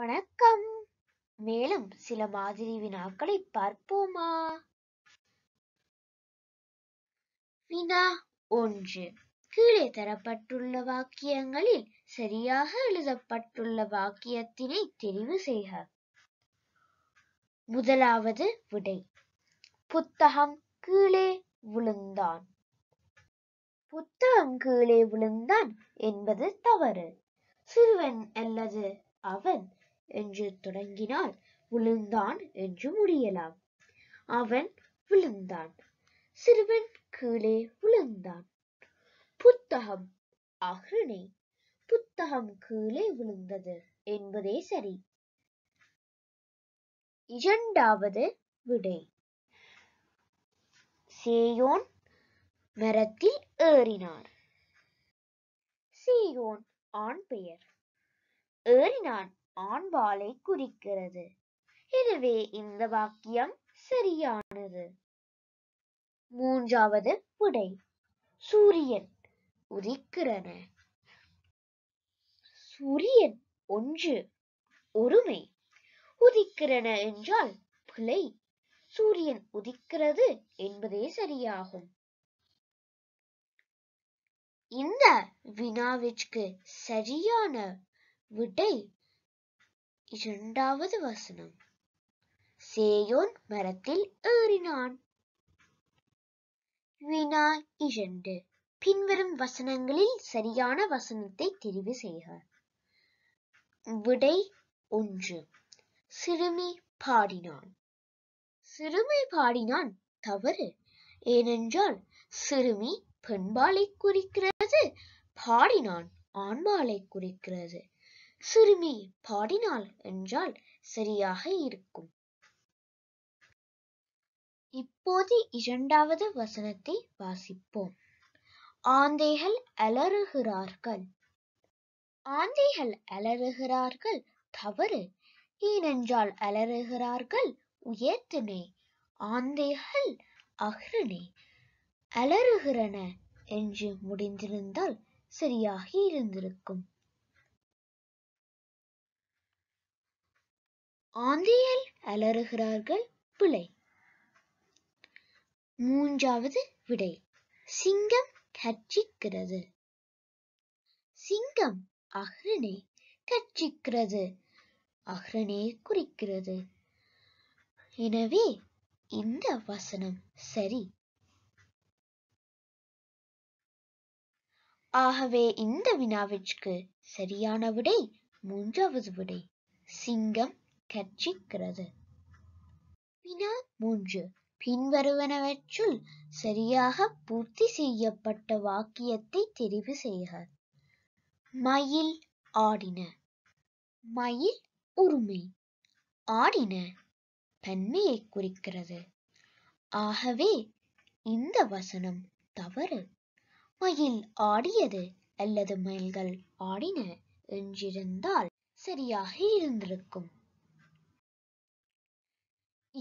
வணக்கம் மேலும் சில மாதிரி வினாக்களை பார்ப்போமா வினா ஒன்று கீழே தரப்பட்டுள்ள வாக்கியங்களில் சரியாக எழுதப்பட்டுள்ள வாக்கியத்தினை தெரிவு செய்க முதலாவது விடை புத்தகம் கீழே விழுந்தான் புத்தகம் கீழே விழுந்தான் என்பது தவறு சிறுவன் அல்லது அவன் என்று தொடங்கினால் விழுந்தான் என்று முடியலாம் அவன் விழுந்தான் சிறுவன் கீழே விழுந்தான் புத்தகம் அகரணை புத்தகம் கீழே விழுந்தது என்பதே சரி இரண்டாவது விடை சேயோன் மரத்தில் ஏறினார் சேயோன் ஆண் பெயர் ஏறினான் ஆண்பாலை குறிக்கிறது எனவே இந்த வாக்கியம் சரியானது மூன்றாவது விடை சூரியன் உதிக்கிறன சூரியன் ஒன்று ஒருமை உதிக்கிறன என்றால் பிழை சூரியன் உதிக்கிறது என்பதே சரியாகும் இந்த வினாவிற்கு சரியான விடை இரண்டாவது வசனம் சேயோன் மரத்தில் ஏறினான் வினா இரண்டு பின்வரும் வசனங்களில் சரியான வசனத்தை தெரிவு செய்க விடை ஒன்று சிறுமி பாடினான் சிறுமி பாடினான் தவறு ஏனென்றால் சிறுமி பெண்பாலை குறிக்கிறது பாடினான் ஆண்பாலை குறிக்கிறது சிறுமி பாடினாள் என்றால் சரியாக இருக்கும் இப்போது இரண்டாவது வசனத்தை வாசிப்போம் ஆந்தைகள் அலறுகிறார்கள் ஆந்தைகள் அலறுகிறார்கள் தவறு ஏனென்றால் அலறுகிறார்கள் உயர்த்தினே ஆந்தைகள் அஹ்ரனே அலறுகிறன என்று முடிந்திருந்தால் சரியாக இருந்திருக்கும் ஆந்தியில் அலறுகிறார்கள் பிழை மூன்றாவது விடை சிங்கம் கட்சிக்கிறது சிங்கம் அஹ்ரனை கட்சிக்கிறது அஹ்ரனை குறிக்கிறது எனவே இந்த வசனம் சரி ஆகவே இந்த வினாவிற்கு சரியான விடை மூன்றாவது விடை சிங்கம் கர்ஜிக்கிறது வினா மூன்று பின்வருவனவற்றுள் சரியாக பூர்த்தி செய்யப்பட்ட வாக்கியத்தை தெரிவு செய்க மயில் ஆடின மயில் உரிமை ஆடின தன்மையை குறிக்கிறது ஆகவே இந்த வசனம் தவறு மயில் ஆடியது அல்லது மயில்கள் ஆடின என்றிருந்தால் சரியாக இருந்திருக்கும்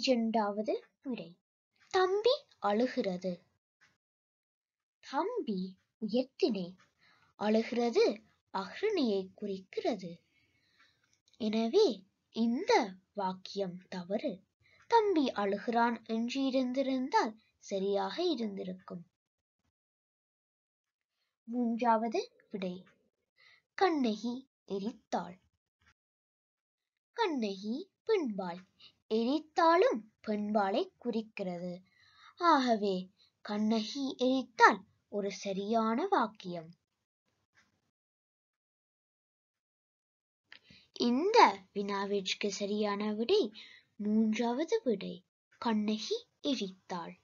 இரண்டாவது முறை தம்பி அழுகிறது தம்பி உயர்த்தினே அழுகிறது அகனியை குறிக்கிறது எனவே இந்த வாக்கியம் தவறு தம்பி அழுகிறான் என்று இருந்திருந்தால் சரியாக இருந்திருக்கும் மூன்றாவது விடை கண்ணகி எரித்தாள் கண்ணகி பின்பாள் எரித்தாலும் பெண்பாலை குறிக்கிறது. ஆகவே, கண்ணகி எரித்தால் ஒரு சரியான வாக்கியம். இந்த வினாவிற்கு சரியான விடை மூன்றாவது விடை கண்ணகி எரித்தாள்.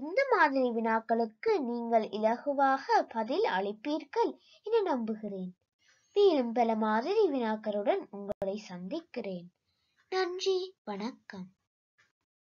இந்த மாதிரி வினாக்களுக்கு நீங்கள் இலகுவாக பதில் அளிப்பீர்கள் என நம்புகிறேன். மேலும் பல மாதிரி வினாக்களுடன் உங்களை சந்திக்கிறேன். நன்றி வணக்கம்